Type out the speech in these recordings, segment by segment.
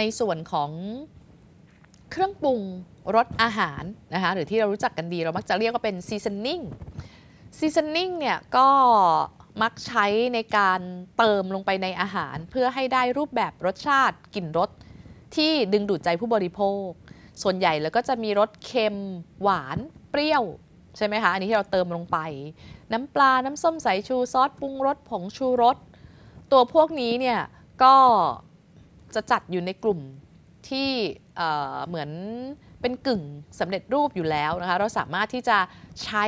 ในส่วนของเครื่องปรุงรสอาหารนะคะหรือที่เรารู้จักกันดีเรามักจะเรียกว่าเป็นซีซันนิ่งซีซันนิ่งเนี่ยก็มักใช้ในการเติมลงไปในอาหาร เพื่อให้ได้รูปแบบรสชาติกลิ่นรสที่ดึงดูดใจผู้บริโภค ส่วนใหญ่แล้วก็จะมีรสเค็มหวานเปรี้ยว ใช่ไหมคะ อันนี้ที่เราเติมลงไป น้ำปลา น้ำส้มสายชูซอสปรุงรสผงชูรสตัวพวกนี้เนี่ยก็จะจัดอยู่ในกลุ่มที่เหมือนเป็นกึ่งสำเร็จรูปอยู่แล้วนะคะเราสามารถที่จะใช้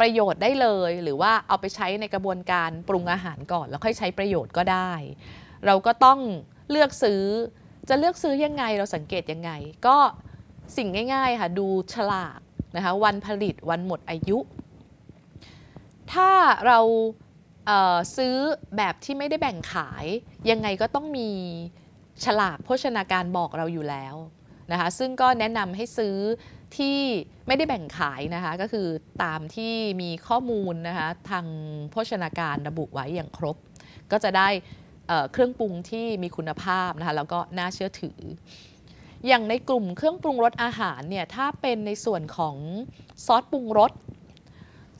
ประโยชน์ได้เลย หรือว่าเอาไปใช้ในกระบวนการปรุงอาหารก่อน แล้วค่อยใช้ประโยชน์ก็ได้ เราก็ต้องเลือกซื้อ จะเลือกซื้อยังไง เราสังเกตยังไงก็สิ่งง่ายๆค่ะดูฉลากนะคะวันผลิตวันหมดอายุ ถ้าเราเซื้อแบบที่ไม่ได้แบ่งขายยังไงก็ต้องมีฉลากโภชนาการบอกเราอยู่แล้วนะคะซึ่งก็แนะนำให้ซื้อที่ไม่ได้แบ่งขายนะคะ ก็คือตามที่มีข้อมูลนะคะ ทางโภชนาการระบุไว้อย่างครบ ก็จะได้เครื่องปรุงที่มีคุณภาพนะคะแล้วก็น่าเชื่อถือ อย่างในกลุ่มเครื่องปรุงรสอาหารเนี่ย ถ้าเป็นในส่วนของซอส ปรุงรส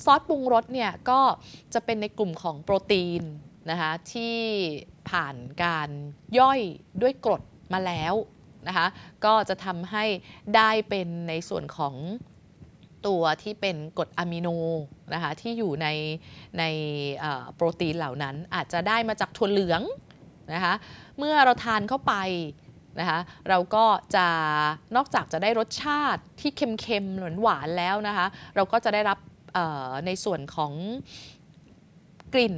ซอสปรุงรสเนี่ย ก็จะเป็นในกลุ่มของโปรตีนนะคะ ที่ผ่านการย่อยด้วยกรดมาแล้วนะคะก็จะทำให้ได้เป็นในส่วนของตัวที่เป็นกรดอะมิโนนะคะที่อยู่ในในโปรตีนเหล่านั้นอาจจะได้มาจากถั่วเหลืองนะคะเมื่อเราทานเข้าไปนะคะเราก็จะนอกจากจะได้รสชาติที่เค็มๆหวานหวานแล้วนะคะเราก็จะได้รับในส่วนของกลิ่น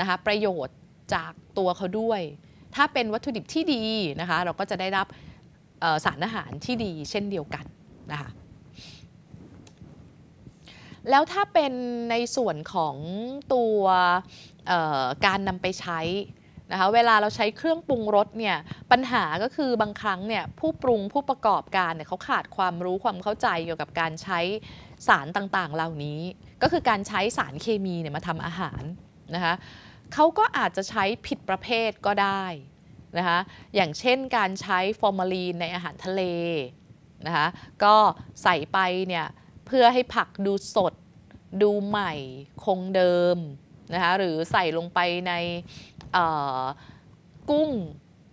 นะคะประโยชน์จากตัวเขาด้วย ถ้าเป็นวัตถุดิบที่ดีนะคะเราก็จะได้รับสารอาหารที่ดีเช่นเดียวกันนะคะ แล้วถ้าเป็นในส่วนของตัวการนำไปใช้นะคะเวลาเราใช้เครื่องปรุงรสเนี่ยปัญหาก็คือบางครั้งเนี่ยผู้ปรุงผู้ประกอบการเนี่ยเขาขาดความรู้ความเข้าใจเกี่ยวกับการใช้สารต่างๆเหล่านี้ ก็คือการใช้สารเคมีเนี่ยมาทำอาหารนะคะเขาก็อาจจะใช้ผิดประเภทก็ได้นะคะอย่างเช่นการใช้ฟอร์มาลีนในอาหารทะเลนะคะก็ใส่ไปเนี่ยเพื่อให้ผักดูสด ดูใหม่คงเดิมนะคะหรือใส่ลงไปในกุ้ง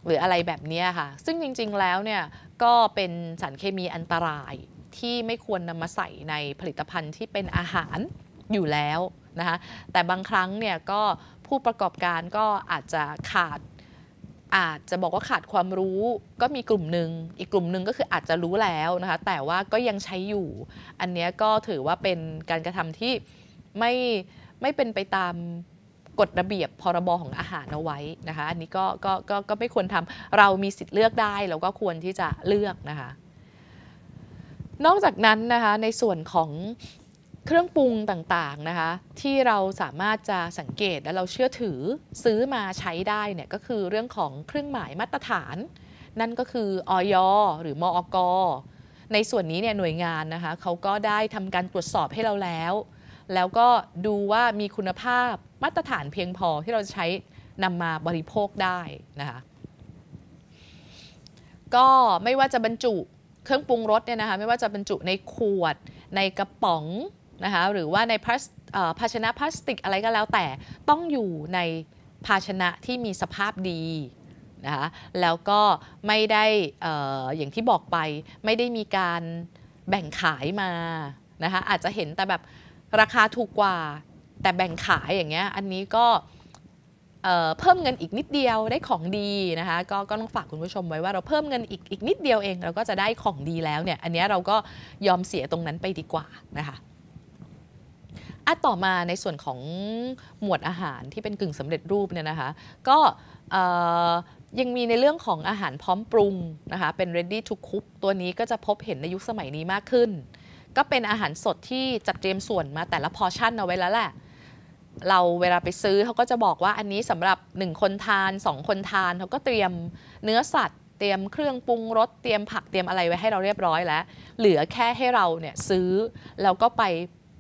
หรืออะไรแบบนี้ค่ะซึ่งจริงๆแล้วเนี่ยก็เป็นสารเคมีอันตรายที่ไม่ควรนำมาใส่ในผลิตภัณฑ์ที่เป็นอาหารอยู่แล้วนะคะแต่บางครั้งเนี่ยก็ผู้ประกอบการก็อาจจะขาดอาจจะบอกว่าขาดความรู้ก็มีกลุ่มหนึ่งอีกกลุ่มหนึ่งก็คืออาจจะรู้แล้วนะคะแต่ว่าก็ยังใช้อยู่อันนี้ก็ถือว่าเป็นการกระทำที่ไม่ไม่เป็นไปตามกฎระเบียบพรบของอาหารเอาไว้นะคะอันนี้ก็ก็ก็ก็ไม่ควรทำเรามีสิทธิ์เลือกได้เราก็ควรที่จะเลือกนะคะนอกจากนั้นนะคะในส่วนของเครื่องปรุงต่างๆนะคะที่เราสามารถจะสังเกตและเราเชื่อถือซื้อมาใช้ได้เนี่ยก็คือเรื่องของเครื่องหมายมาตรฐาน นั่นก็คือออยหรือมอกในส่วนนี้เนี่ยหน่วยงานนะคะเขาก็ได้ทำการตรวจสอบให้เราแล้ว แล้วก็ดูว่ามีคุณภาพมาตรฐานเพียงพอที่เราจะใช้นำมาบริโภคได้นะคะก็ไม่ว่าจะบรรจุเครื่องปรุงรสเนี่ยนะคะไม่ว่าจะบรรจุในขวดในกระป๋องนะคะหรือว่าในภาชนะพลาสติกอะไรก็แล้วแต่ต้องอยู่ในภาชนะที่มีสภาพดีนะคะแล้วก็ไม่ได้ออย่างที่บอกไป ไม่ได้มีการแบ่งขายมานะคะอาจจะเห็นแต่แบบราคาถูกกว่า แต่แบ่งขายอย่างเงี้ยอันนี้ก็เพิ่มเงินอีกนิดเดียวได้ของดีนะคะกก็ต้องฝากคุณผู้ชมไว้ว่าเราเพิ่มเงินอีกอีกนิดเดียวเอง เราก็จะได้ของดีแล้วเนี่ยอันนี้เราก็ยอมเสียตรงนั้นไปดีกว่านะคะะต่อมาในส่วนของหมวดอาหารที่เป็นกึ่งสำเร็จรูปเนี่ยนะคะก็ยังมีในเรื่องของอาหารพร้อมปรุงนะคะเป็น ready to cook ตัวนี้ก็จะพบเห็นในยุคสมัยนี้มากขึ้น ก็เป็นอาหารสดที่จัดเตรียมส่วนมาแต่ละพอชั่นเอาไว้แล้วแหละ เราเวลาไปซื้อเขาก็จะบอกว่าอันนี้สำหรับ 1 คนทาน 2 คนทานเขาก็เตรียมเนื้อสัตว์เตรียมเครื่องปรุงรสเตรียมผักเตรียมอะไรไว้ให้เราเรียบร้อยแล้ว เหลือแค่ให้เราเนี่ยซื้อแล้วก็ไป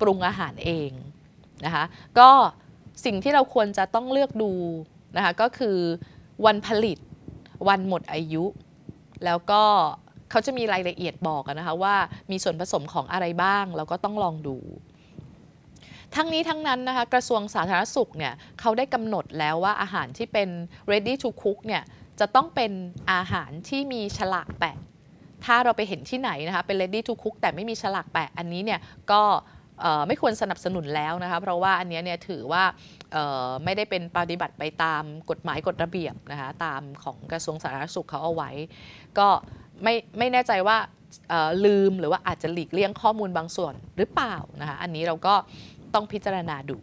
ปรุงอาหารเองนะคะก็ สิ่งที่เราควรจะต้องเลือกดูนะคะก็คือวันผลิต วันหมดอายุ แล้วก็เขาจะมีรายละเอียดบอกนะคะว่ามีส่วนผสมของอะไรบ้างเราก็ต้องลองดู ทั้งนี้ทั้งนั้นนะคะกระทรวงสาธารณสุขเนี่ยเขาได้กำหนดแล้วว่าอาหารที่เป็น ready to cook เนี่ยจะต้องเป็นอาหารที่มีฉลากแปะถ้าเราไปเห็นที่ไหนนะคะเป็น ready to cook แต่ไม่มีฉลากแปะอันนี้เนี่ยก็ไม่ควรสนับสนุนแล้วนะคะเพราะว่าอันนี้เนี่ยถือว่าไม่ได้เป็นปฏิบัติไปตามกฎหมายกฎระเบียบนะคะตามของกระทรวงสาธารณสุขเขาเอาไว้ ก็ไม่ไม่แน่ใจว่าลืมหรือว่าอาจจะหลีกเลี่ยงข้อมูลบางส่วนหรือเปล่านะคะอันนี้เราก็ต้องพิจารณาดู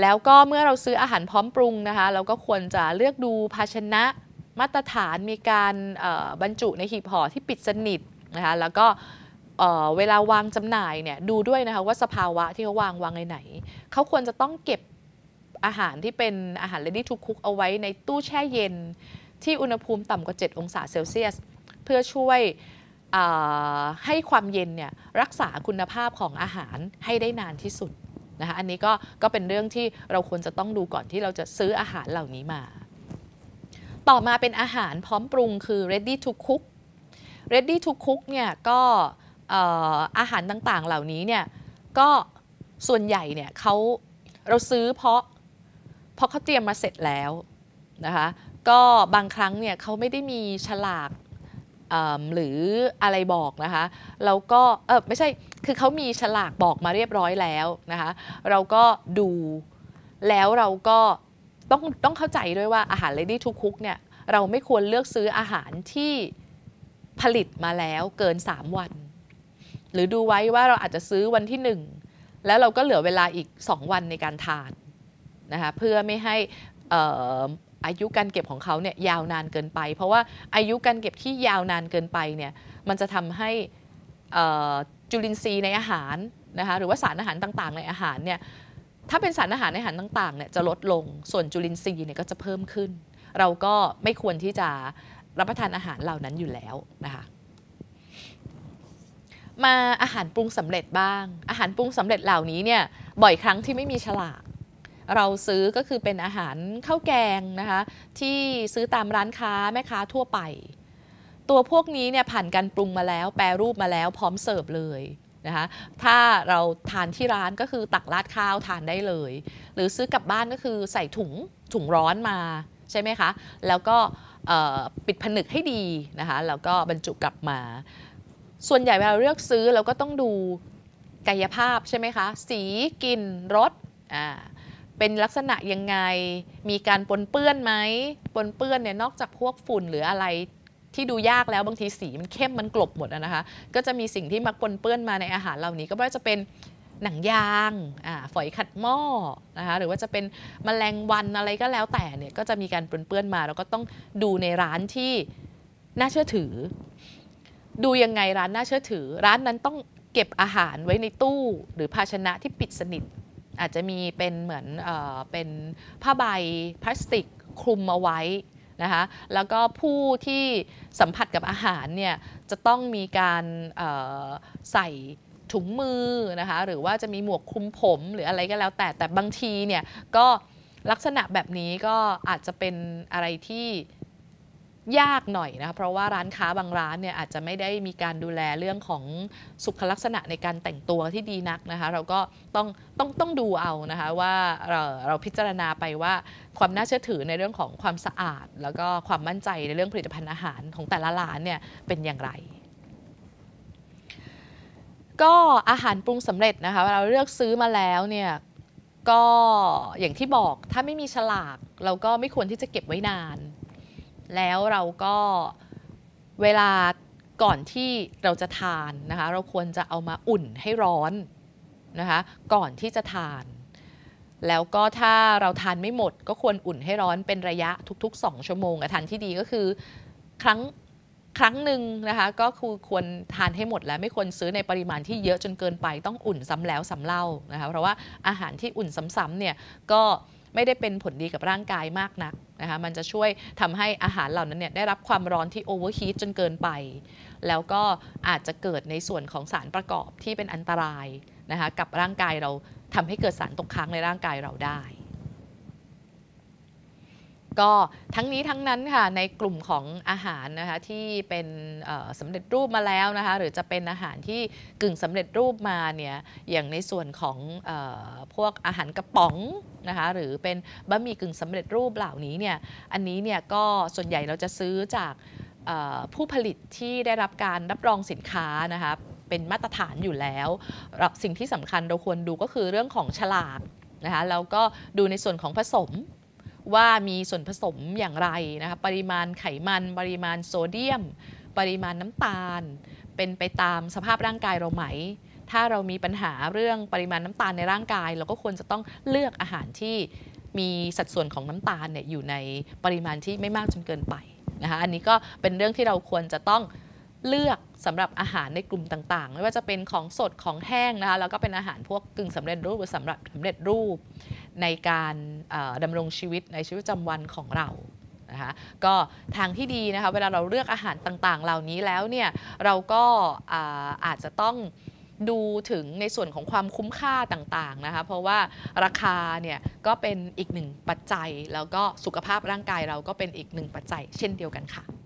แล้วก็เมื่อเราซื้ออาหารพร้อมปรุงนะคะเราก็ควรจะเลือกดูภาชนะมาตรฐานมีการบรรจุในหีบห่อที่ปิดสนิทนะคะแล้วก็เเวลาวางจำหน่ายเนี่ยดูด้วยนะคะว่าสภาวะที่เขาวางวางในไหนเขาควรจะต้องเก็บอาหารที่เป็นอาหารเรดี้ทูคุกเอาไว้ในตู้แช่เย็นที่อุณหภูมิต่ำกว่า 7 องศาเซลเซียส เพื่อช่วยให้ความเย็นเนี่ยรักษาคุณภาพของอาหารให้ได้นานที่สุด นะคะอันนี้ก็ก็เป็นเรื่องที่เราควรจะต้องดูก่อนที่เราจะซื้ออาหารเหล่านี้มา ต่อมาเป็นอาหารพร้อมปรุง คือ ready to cook ready to cook เนี่ยก็อาหารต่างๆเหล่านี้เนี่ยก็ส่วนใหญ่เนี่ยเขาเราซื้อเพราะเพราะเขาเตรียมมาเสร็จแล้วนะคะก็บางครั้งเนี่ยเขาไม่ได้มีฉลากหรืออะไรบอกนะคะแล้วก็เออไม่ใช่คือเขามีฉลากบอกมาเรียบร้อยแล้วนะคะเราก็ดูแล้วเราก็ต้องต้องเข้าใจด้วยว่าอาหารเลดี้ทุกคุกเนี่ยเราไม่ควรเลือกซื้ออาหารที่ผลิตมาแล้วเกิน 3 วันรือดูไว้ว่าเราอาจจะซื้อวันที่ 1 แล้วเราก็เหลือเวลาอีก 2 วันในการทานนะคะเพื่อไม่ให้อายุการเก็บของเขาเนี่ยยาวนานเกินไป เพราะว่าอายุการเก็บที่ยาวนานเกินไปเนี่ยมันจะทำให้จุลินทรีย์ในอาหารนะคะหรือว่าสารอาหารต่าง ๆ ในอาหารเนี่ยถ้าเป็นสารอาหารในอาหารต่างๆเนี่ยจะลดลงส่วนจุลินทรีย์เนี่ยก็จะเพิ่มขึ้น เราก็ไม่ควรที่จะรับประทานอาหารเหล่านั้นอยู่แล้วนะคะมาอาหารปรุงสำเร็จบ้าง อาหารปรุงสำเร็จเหล่านี้เนี่ยบ่อยครั้งที่ไม่มีฉลากเราซื้อก็คือเป็นอาหารข้าวแกงนะคะที่ซื้อตามร้านค้าแม่ค้าทั่วไป ตัวพวกนี้เนี่ยผ่านการปรุงมาแล้ว แปรรูปมาแล้วพร้อมเสิร์ฟเลยนะคะถ้าเราทานที่ร้านก็คือตักราดข้าวทานได้เลย หรือซื้อกลับบ้านก็คือใส่ถุงถุงร้อนมา ใช่ไหมคะ แล้วก็ปิดผนึกให้ดีนะคะแล้วก็บรรจุกลับมาส่วนใหญ่เวลาเลือกซื้อเราก็ต้องดูกายภาพใช่ไหมคะ สีกลิ่นรส อ่าเป็นลักษณะยังไงมีการปนเปื้อนไหมปนเปื้อนเนี่ยนอกจากพวกฝุ่นหรืออะไรที่ดูยากแล้วบางทีสีมันเข้มมันกลบหมดนะคะ ก็จะมีสิ่งที่มักปนเปื้อนมาในอาหารเหล่านี้ ก็ไม่ว่าจะเป็นหนังยางอฝอยขัดหม้อนะคะหรือว่าจะเป็นมแมลงวันอะไรก็แล้ว แต่เนี่ยก็จะมีการปนเปื้อนมาแล้วก็ต้องดูในร้านที่น่าเชื่อถือดูยังไงร้านน่าเชื่อถือ ร้านนั้นต้องเก็บอาหารไว้ในตู้ หรือภาชนะที่ปิดสนิทอาจจะมีเป็นเหมือนเออเป็นผ้าใบพลาสติกคลุมเอาไว้นะคะแล้วก็ผู้ที่สัมผัสกับอาหารเนี่ยจะต้องมีการใส่ถุงมือนะคะหรือว่าจะมีหมวกคลุมผมหรืออะไรก็แล้ว แต่แต่บางทีเนี่ยก็ลักษณะแบบนี้ก็อาจจะเป็นอะไรที่ยากหน่อยนะเพราะว่าร้านค้าบางร้านเนี่ยอาจจะไม่ได้มีการดูแลเรื่องของสุขลักษณะในการแต่งตัวที่ดีนักนะคะเราก็ต้องต้องต้องดูเอานะคะว่าเราเราพิจารณาไปว่า ความน่าเชื่อถือในเรื่องของความสะอาด แล้วก็ความมั่นใจในเรื่องผลิตภัณฑ์อาหารของแต่ละร้านเนี่ยเป็นอย่างไร ก็อาหารปรุงสำเร็จนะคะเราเลือกซื้อมาแล้วเนี่ยก็อย่างที่บอกถ้าไม่มีฉลาก เราก็ไม่ควรที่จะเก็บไว้นานแล้วเราก็เวลาก่อนที่เราจะทานนะคะเราควรจะเอามาอุ่นให้ร้อนนะคะก่อนที่จะทาน แล้วก็ถ้าเราทานไม่หมด ก็ควรอุ่นให้ร้อนเป็นระยะทุกๆ2ชั่วโมงอทานที่ดีก็คือครั้งครั้งหนึ่งนะคะก็คือควรทานให้หมด แล้วไม่ควรซื้อในปริมาณที่เยอะจนเกินไป ต้องอุ่นซ้ำแล้วซ้ำเล่านะคะเพราะว่าอาหารที่อุ่นซ้ำๆเนี่ยก็ไม่ได้เป็นผลดีกับร่างกายมากนักนะคะ มันจะช่วยทำให้อาหารเหล่านั้นเนี่ยได้รับความร้อนที่โอเวอร์ฮีทจนเกินไป แล้วก็อาจจะเกิดในส่วนของสารประกอบที่เป็นอันตรายนะคะกับร่างกายเราทำให้เกิดสารตกค้างในร่างกายเราได้ก็ทั้งนี้ทั้งนั้นค่ะในกลุ่มของอาหารนะคะที่เป็นสำเร็จรูปมาแล้วนะคะหรือจะเป็นอาหารที่กึ่งสำเร็จรูปมาเนี่ยอย่างในส่วนของอพวกอาหารกระป๋องนะคะหรือเป็นบะหมี่กึ่งสำเร็จรูปเหล่านี้เนี่ยอันนี้เนี่ยก็ส่วนใหญ่เราจะซื้อจากผู้ผลิตที่ได้รับการรับรองสินค้านะคะเป็นมาตรฐานอยู่แล้ว สิ่งที่สำคัญเราควรดูก็คือเรื่องของฉลากนะคะแล้วก็ดูในส่วนของผสมว่ามีส่วนผสมอย่างไรนะคะปริมาณไขมันปริมาณโซเดียม ปริมาณน้ำตาล เป็นไปตามสภาพร่างกายเราไหม ถ้าเรามีปัญหาเรื่องปริมาณน้ำตาลในร่างกาย เราก็ควรจะต้องเลือกอาหารที่มีสัดส่วนของน้ำตาลเนี่ยอยู่ในปริมาณที่ไม่มากจนเกินไปนะคะอันนี้ก็เป็นเรื่องที่เราควรจะต้องเลือกสำหรับอาหารในกลุ่มต่างๆ ไม่ว่าจะเป็นของสดของแห้งนะคะแล้วก็เป็นอาหารพวกกึ่งสำเร็จรูปหรือสำหรับสำเร็จรูป ในการดำรงชีวิตในชีวิตประจำวันของเรานะคะก็ทางที่ดีนะคะเวลาเราเลือกอาหารต่างๆ เหล่านี้แล้วเนี่ยเราก็อาจจะต้องดูถึงในส่วนของความคุ้มค่าต่างๆนะคะเพราะว่าราคาเนี่ยก็เป็นอีกหนึ่งปัจจัยแล้วก็สุขภาพร่างกายเราก็เป็นอีกหนึ่งปัจจัย เช่นเดียวกันค่ะ